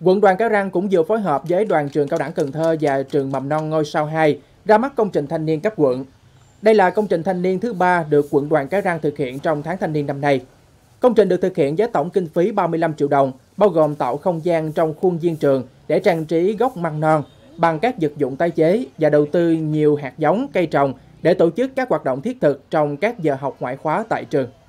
Quận đoàn Cái Răng cũng vừa phối hợp với đoàn trường cao đẳng Cần Thơ và trường mầm non ngôi sao 2 ra mắt công trình thanh niên cấp quận. Đây là công trình thanh niên thứ ba được quận đoàn Cái Răng thực hiện trong tháng thanh niên năm nay. Công trình được thực hiện với tổng kinh phí 35 triệu đồng, bao gồm tạo không gian trong khuôn viên trường để trang trí gốc măng non bằng các vật dụng tái chế và đầu tư nhiều hạt giống, cây trồng để tổ chức các hoạt động thiết thực trong các giờ học ngoại khóa tại trường.